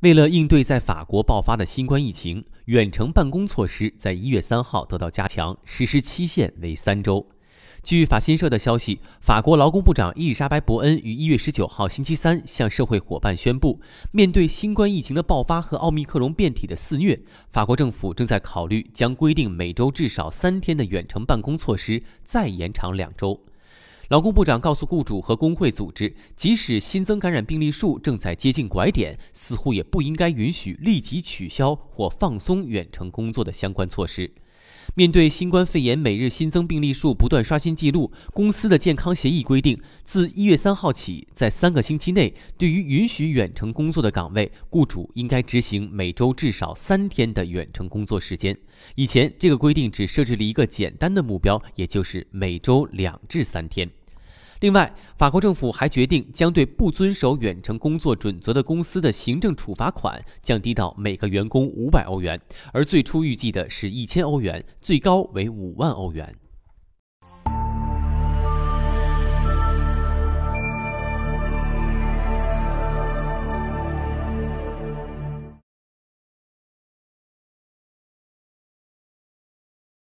为了应对在法国爆发的新冠疫情，远程办公措施在一月三号得到加强，实施期限为三周。据法新社的消息，法国劳工部长伊丽莎白·伯恩于一月十九号星期三向社会伙伴宣布，面对新冠疫情的爆发和奥密克戎变体的肆虐，法国政府正在考虑将规定每周至少三天的远程办公措施再延长两周。劳工部长告诉雇主和工会组织，即使新增感染病例数正在接近拐点，似乎也不应该允许立即取消或放松远程工作的相关措施。面对新冠肺炎每日新增病例数不断刷新纪录，公司的健康协议规定，自一月三号起，在三个星期内，对于允许远程工作的岗位，雇主应该执行每周至少三天的远程工作时间。以前这个规定只设置了一个简单的目标，也就是每周两至三天。另外，法国政府还决定将对不遵守远程工作准则的公司的行政处罚款降低到每个员工五百欧元，而最初预计的是一千欧元，最高为五万欧元。